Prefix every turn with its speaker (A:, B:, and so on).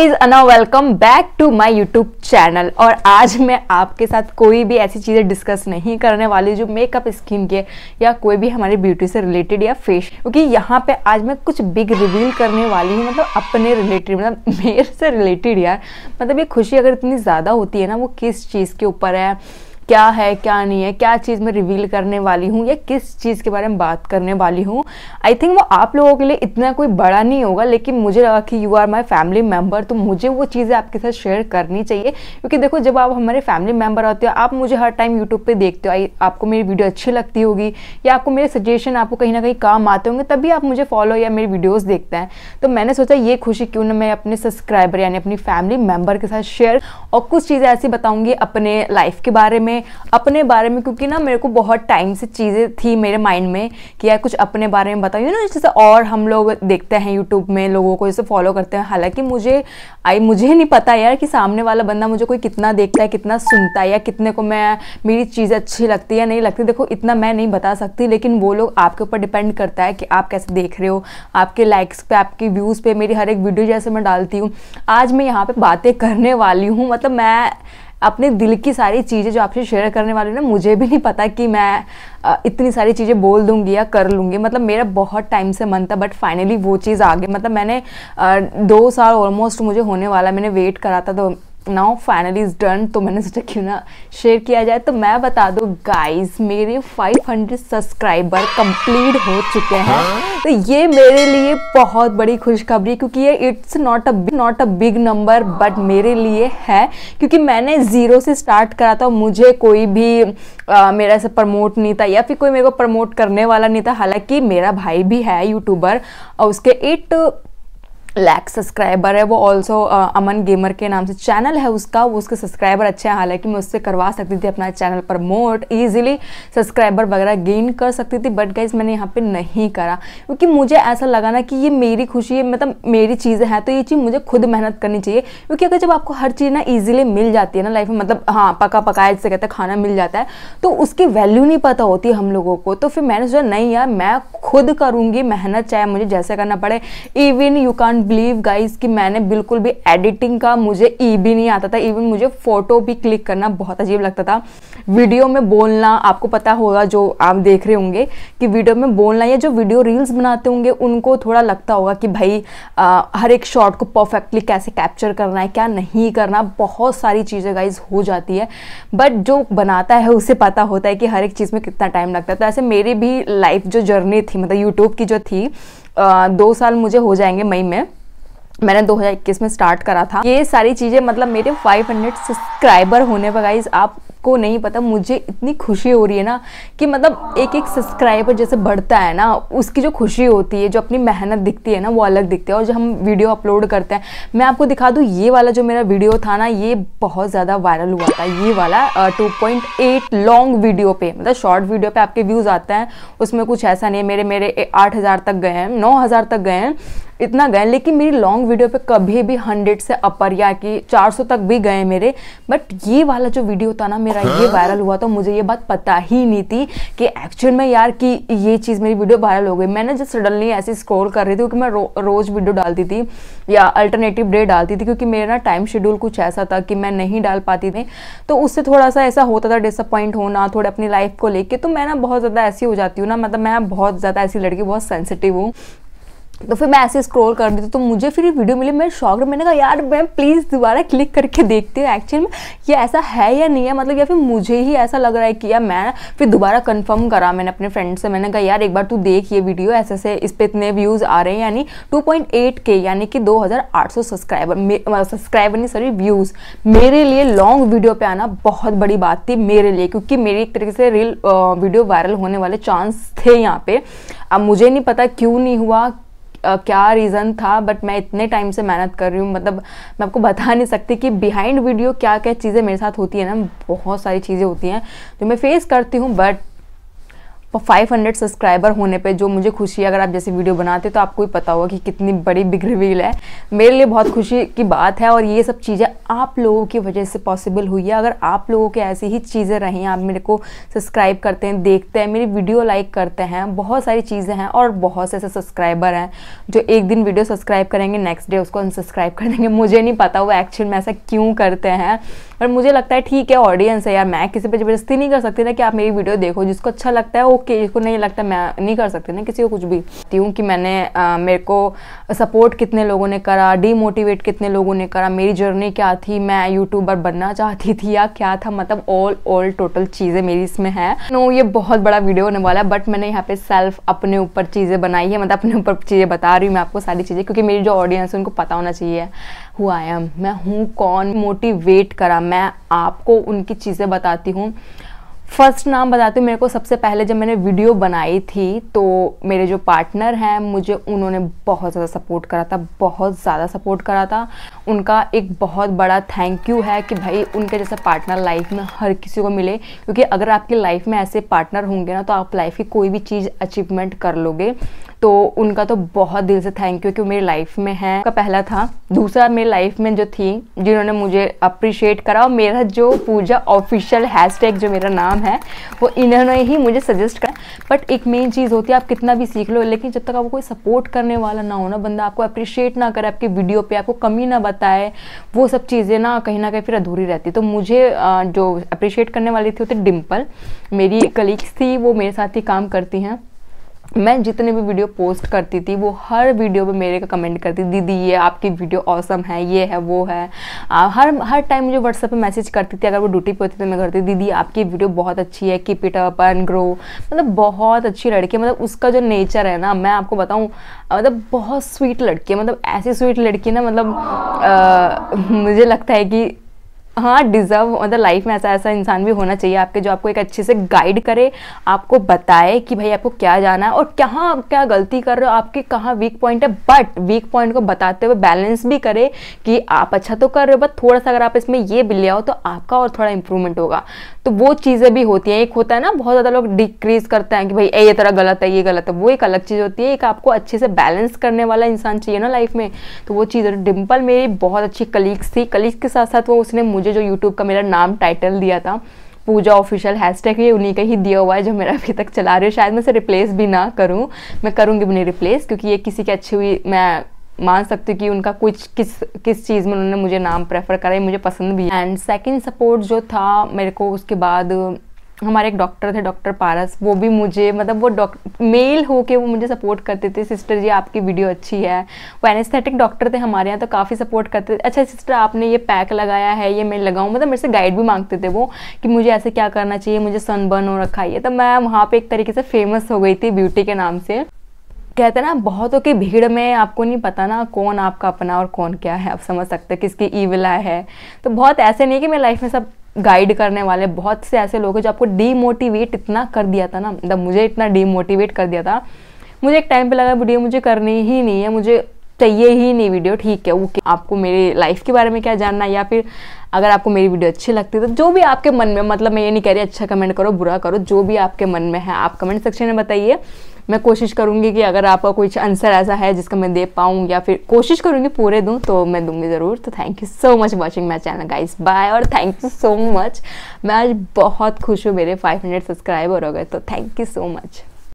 A: Guys अना welcome back to my YouTube channel और आज मैं आपके साथ कोई भी ऐसी चीज़ें डिस्कस नहीं करने वाली जो मेकअप स्किन के या कोई भी हमारी ब्यूटी से रिलेटेड या फेस क्योंकि यहाँ पे आज मैं कुछ बिग रिवील करने वाली हूँ मतलब अपने रिलेटेड मतलब मेरे से रिलेटेड यार मतलब ये खुशी अगर इतनी ज़्यादा होती है ना वो किस चीज़ के ऊपर है क्या है क्या नहीं है क्या चीज़ मैं रिवील करने वाली हूँ या किस चीज़ के बारे में बात करने वाली हूँ आई थिंक वो आप लोगों के लिए इतना कोई बड़ा नहीं होगा लेकिन मुझे लगा कि you are my family member तो मुझे वो चीज़ें आपके साथ शेयर करनी चाहिए क्योंकि देखो जब आप हमारे फैमिली मेम्बर होते हो आप मुझे हर टाइम यूट्यूब पर देखते हो आपको मेरी वीडियो अच्छी लगती होगी या आपको मेरे सजेशन आपको कहीं ना कहीं काम आते होंगे तभी आप मुझे फॉलो या मेरी वीडियोज़ देखते हैं तो मैंने सोचा ये खुशी क्यों ना मैं अपने सब्सक्राइबर यानी अपनी फैमिली मेम्बर के साथ शेयर और कुछ चीज़ें ऐसी बताऊँगी अपने लाइफ के बारे में अपने बारे में क्योंकि ना मेरे को बहुत टाइम से चीज़ें थी मेरे माइंड में कि यार कुछ अपने बारे में बताओ यू नो जैसे और हम लोग देखते हैं यूट्यूब में लोगों को जैसे फॉलो करते हैं हालांकि मुझे आई मुझे नहीं पता यार कि सामने वाला बंदा मुझे कोई कितना देखता है कितना सुनता है या कितने को मैं मेरी चीज़ अच्छी लगती है या नहीं लगती देखो इतना मैं नहीं बता सकती लेकिन वो लोग आपके ऊपर डिपेंड करता है कि आप कैसे देख रहे हो आपके लाइक्स पे आपके व्यूज़ पे मेरी हर एक वीडियो जैसे मैं डालती हूँ आज मैं यहाँ पे बातें करने वाली हूँ मतलब मैं अपने दिल की सारी चीज़ें जो आपसे शेयर करने वाली ना मुझे भी नहीं पता कि मैं इतनी सारी चीज़ें बोल दूंगी या कर लूँगी मतलब मेरा बहुत टाइम से मन था बट फाइनली वो चीज़ आ गई मतलब मैंने दो साल ऑलमोस्ट मुझे होने वाला मैंने वेट करा था तो नाउ फाइनल इज डन तो मैंने सोचा क्यों ना शेयर किया जाए तो मैं बता दूँ गाइज मेरे 500 सब्सक्राइबर कंप्लीट हो चुके हैं हाँ? तो ये मेरे लिए बहुत बड़ी खुशखबरी क्योंकि ये it's not a not a big number but मेरे लिए है क्योंकि मैंने ज़ीरो से स्टार्ट करा था मुझे कोई भी आ, मेरा ऐसा प्रमोट नहीं था या फिर कोई मेरे को प्रमोट करने वाला नहीं था हालांकि मेरा भाई भी है यूट्यूबर और उसके एट लैक सब्सक्राइबर है वो ऑल्सो अमन गेमर के नाम से चैनल है उसका वो उसके सब्सक्राइबर अच्छे हैं हालांकि मैं उससे करवा सकती थी अपना चैनल प्रमोट ईजिली सब्सक्राइबर वगैरह गेन कर सकती थी बट गाइज मैंने यहाँ पे नहीं करा क्योंकि मुझे ऐसा लगा ना कि ये मेरी खुशी है मतलब मेरी चीज़ है तो ये चीज़ मुझे खुद मेहनत करनी चाहिए क्योंकि अगर जब आपको हर चीज़ ना ईजिली मिल जाती है ना लाइफ में मतलब हाँ पका पकाया जिससे कहते हैं खाना मिल जाता है तो उसकी वैल्यू नहीं पता होती हम लोगों को तो फिर मैंने सोचा नहीं यार मैं खुद करूँगी मेहनत चाहे मुझे जैसे करना पड़े even you can don't believe guys कि मैंने बिल्कुल भी एडिटिंग का मुझे ई भी नहीं आता था इवन मुझे फ़ोटो भी क्लिक करना बहुत अजीब लगता था वीडियो में बोलना आपको पता होगा जो आप देख रहे होंगे कि वीडियो में बोलना या जो वीडियो रील्स बनाते होंगे उनको थोड़ा लगता होगा कि भाई आ, हर एक शॉट को परफेक्टली कैसे कैप्चर करना है क्या नहीं करना बहुत सारी चीज़ें गाइज हो जाती है बट जो बनाता है उसे पता होता है कि हर एक चीज़ में कितना टाइम लगता है तो ऐसे मेरी भी लाइफ जो जर्नी थी मतलब यूट्यूब की जो थी दो साल मुझे हो जाएंगे मई में मैंने 2021 में स्टार्ट करा था ये सारी चीज़ें मतलब मेरे 500 सब्सक्राइबर होने पर गाइज आपको नहीं पता मुझे इतनी खुशी हो रही है ना कि मतलब एक एक सब्सक्राइबर जैसे बढ़ता है ना उसकी जो खुशी होती है जो अपनी मेहनत दिखती है ना वो अलग दिखती है और जो हम वीडियो अपलोड करते हैं मैं आपको दिखा दूँ ये वाला जो मेरा वीडियो था ना ये बहुत ज़्यादा वायरल हुआ था ये वाला टू पॉइंट लॉन्ग वीडियो पे मतलब शॉर्ट वीडियो पे आपके व्यूज़ आते हैं उसमें कुछ ऐसा नहीं है मेरे मेरे आठ तक गए हैं नौ तक गए हैं इतना गए लेकिन मेरी लॉन्ग वीडियो पे कभी भी हंड्रेड से अपर या कि चार सौ तक भी गए मेरे बट ये वाला जो वीडियो था ना मेरा ये वायरल हाँ। हुआ तो मुझे ये बात पता ही नहीं थी कि एक्चुअल में यार कि ये चीज़ मेरी वीडियो वायरल हो गई मैंने जब सडनली ऐसे स्क्रोल कर रही थी क्योंकि मैं रो, रोज़ वीडियो डालती थी या अल्टरनेटिव डे डालती थी क्योंकि मेरा ना टाइम शेड्यूल कुछ ऐसा था कि मैं नहीं डाल पाती थी तो उससे थोड़ा सा ऐसा होता था डिसअपॉइंट होना थोड़ा अपनी लाइफ को लेके तो मैं ना बहुत ज़्यादा ऐसी हो जाती हूँ ना मतलब मैं बहुत ज़्यादा ऐसी लड़की बहुत सेंसिटिव हूँ तो फिर मैं ऐसे स्क्रॉल कर रही थी तो मुझे फिर वीडियो मिली मैं शौक मैंने कहा यार मैं प्लीज़ दोबारा क्लिक करके देखती हूँ एक्चुअली में ये ऐसा है या नहीं है मतलब या फिर मुझे ही ऐसा लग रहा है कि यार मैं फिर दोबारा कंफर्म करा मैंने अपने फ्रेंड से मैंने कहा यार एक बार तू देख ये वीडियो ऐसे ऐसे इस पर इतने व्यूज़ आ रहे हैं यानी टू के यानी कि दो सब्सक्राइबर सब्सक्राइबर नहीं सॉरी व्यूज़ मेरे लिए लॉन्ग वीडियो पर आना बहुत बड़ी बात थी मेरे लिए क्योंकि मेरी एक तरीके से रील वीडियो वायरल होने वाले चांस थे यहाँ पर अब मुझे नहीं पता क्यों नहीं हुआ Uh, क्या रीज़न था बट मैं इतने टाइम से मेहनत कर रही हूँ मतलब मैं आपको बता नहीं सकती कि बिहाइंड वीडियो क्या क्या चीज़ें मेरे साथ होती है ना बहुत सारी चीज़ें होती हैं जो मैं फेस करती हूँ बट फाइव हंड्रेड सब्सक्राइबर होने पे जो मुझे खुशी है अगर आप जैसे वीडियो बनाते तो आपको ही पता होगा कि कितनी बड़ी बिग रिवील है मेरे लिए बहुत खुशी की बात है और ये सब चीज़ें आप लोगों की वजह से पॉसिबल हुई है अगर आप लोगों के ऐसी ही चीज़ें रहीं आप मेरे को सब्सक्राइब करते हैं देखते हैं मेरी वीडियो लाइक करते हैं बहुत सारी चीज़ें हैं और बहुत से ऐसे सब्सक्राइबर हैं जो एक दिन वीडियो सब्सक्राइब करेंगे नेक्स्ट डे उसको अनसब्सक्राइब कर देंगे मुझे नहीं पता वो एक्चुअल में ऐसा क्यों करते हैं पर मुझे लगता है ठीक है ऑडियंस है यार मैं किसी पर जबरदस्ती नहीं कर सकती ना कि आप मेरी वीडियो देखो जिसको अच्छा लगता है ओके जिसको नहीं लगता मैं नहीं कर सकती ना किसी को कुछ भी हूँ कि मैंने आ, मेरे को सपोर्ट कितने लोगों ने करा डीमोटिवेट कितने लोगों ने करा मेरी जर्नी क्या थी मैं यूट्यूबर बनना चाहती थी या क्या था मतलब ऑल ऑल टोटल चीज़ें मेरी इसमें है नो ये बहुत बड़ा वीडियो होने वाला है बट मैंने यहाँ पे सेल्फ अपने ऊपर चीज़ें बनाई है मतलब अपने ऊपर चीज़ें बता रही हूँ मैं आपको सारी चीज़ें क्योंकि मेरी जो ऑडियंस है उनको पता होना चाहिए हु आई एम मैं हूँ कौन मोटिवेट करा मैं आपको उनकी चीज़ें बताती हूँ फर्स्ट नाम बताती हूँ मेरे को सबसे पहले जब मैंने वीडियो बनाई थी तो मेरे जो पार्टनर हैं मुझे उन्होंने बहुत ज़्यादा सपोर्ट करा था बहुत ज़्यादा सपोर्ट करा था उनका एक बहुत बड़ा थैंक यू है कि भाई उनके जैसा पार्टनर लाइफ में हर किसी को मिले क्योंकि अगर आपकी लाइफ में ऐसे पार्टनर होंगे ना तो आप लाइफ की कोई भी चीज़ अचीवमेंट कर लोगे तो उनका तो बहुत दिल से थैंक यू कि मेरी लाइफ में है का पहला था दूसरा मेरी लाइफ में जो थी जिन्होंने मुझे अप्रिशिएट करा और मेरा जो पूजा ऑफिशियल हैशटैग जो मेरा नाम है वो इन्होंने ही मुझे सजेस्ट करा बट एक मेन चीज़ होती है आप कितना भी सीख लो लेकिन जब तक आपको कोई सपोर्ट करने वाला ना हो ना बंदा आपको अप्रिशिएट ना करे आपकी वीडियो पर आपको कमी ना बताए वो सब चीज़ें ना कहीं ना कहीं फिर अधूरी रहती तो मुझे जो अप्रिशिएट करने वाली थी वो थी डिम्पल मेरी कलीग्स थी वो मेरे साथ ही काम करती हैं मैं जितने भी वीडियो पोस्ट करती थी वो हर वीडियो पे मेरे का कमेंट करती दीदी ये आपकी वीडियो औसम है ये है वो है आ, हर हर टाइम मुझे व्हाट्सअप पे मैसेज करती थी अगर वो ड्यूटी पे होती तो मैं करती दीदी आपकी वीडियो बहुत अच्छी है keep it up and grow मतलब बहुत अच्छी लड़की मतलब उसका जो नेचर है ना मैं आपको बताऊँ मतलब बहुत स्वीट लड़की है मतलब ऐसी स्वीट लड़की ना मतलब आ, मुझे लगता है कि हाँ डिज़र्व मतलब लाइफ में ऐसा ऐसा इंसान भी होना चाहिए आपके जो आपको एक अच्छे से गाइड करे आपको बताए कि भाई आपको क्या जाना है और कहाँ आप क्या गलती कर रहे हो आपके कहाँ वीक पॉइंट है बट वीक पॉइंट को बताते हुए बैलेंस भी करे कि आप अच्छा तो कर रहे हो बट थोड़ा सा अगर आप इसमें ये भी ले आओ तो आपका और थोड़ा इम्प्रूवमेंट होगा तो वो चीज़ें भी होती हैं एक होता है ना बहुत ज़्यादा लोग डिक्रीज करते हैं कि भाई ये तरह गलत है ये गलत है वो एक अलग चीज़ होती है एक आपको अच्छे से बैलेंस करने वाला इंसान चाहिए ना लाइफ में तो वो चीज़ डिम्पल मेरी बहुत अच्छी कलीग्स थी कलीग्स के साथ साथ वो उसने मुझे जो यूट्यूब का मेरा नाम टाइटल दिया था पूजा ऑफिशियल हैशटैग ये उन्हीं का ही दिया हुआ है जो मेरा अभी तक चला रही है शायद मैं इसे रिप्लेस भी ना करूँ मैं करूँगी भी नहीं रिप्लेस क्योंकि ये किसी के अच्छी हुई मैं मान सकती हूँ कि उनका कुछ किस किस चीज़ में उन्होंने मुझे नाम प्रेफर करा है मुझे पसंद भी एंड सेकेंड सपोर्ट जो था मेरे को उसके बाद हमारे एक डॉक्टर थे डॉक्टर पारस वो भी मुझे मतलब वो डॉक्टर मेल हो के वो मुझे सपोर्ट करते थे सिस्टर जी आपकी वीडियो अच्छी है वो एनेस्थेटिक डॉक्टर थे हमारे यहाँ तो काफ़ी सपोर्ट करते थे अच्छा सिस्टर आपने ये पैक लगाया है ये मैं लगाऊँ मतलब मेरे से गाइड भी मांगते थे वो कि मुझे ऐसे क्या करना चाहिए मुझे सनबर्न हो रखा है तो मैं वहाँ पर एक तरीके से फेमस हो गई थी ब्यूटी के नाम से कहते हैं ना बहुतों की भीड़ में आपको नहीं पता ना कौन आपका अपना और कौन क्या है आप समझ सकते हैं किसकी ईविला है तो बहुत ऐसे नहीं कि मैं लाइफ में सब गाइड करने वाले बहुत से ऐसे लोग हैं जो आपको डीमोटिवेट इतना कर दिया था ना मतलब मुझे इतना डीमोटिवेट कर दिया था मुझे एक टाइम पे लगा वीडियो मुझे करनी ही नहीं है मुझे चाहिए तो ही नहीं वीडियो ठीक है ओके आपको मेरे लाइफ के बारे में क्या जानना या फिर अगर आपको मेरी वीडियो अच्छी लगती है तो जो भी आपके मन में मतलब मैं ये नहीं कह रही अच्छा कमेंट करो बुरा करो जो भी आपके मन में है आप कमेंट सेक्शन में बताइए मैं कोशिश करूँगी कि अगर आपका कुछ आंसर ऐसा है जिसका मैं दे पाऊँ या फिर कोशिश करूँगी पूरे दूँ तो मैं दूँगी ज़रूर तो thank you so much watching my channel guys bye और थैंक यू सो मच मैं आज बहुत खुश हूँ मेरे फाइव सब्सक्राइबर हो गए तो थैंक यू सो मच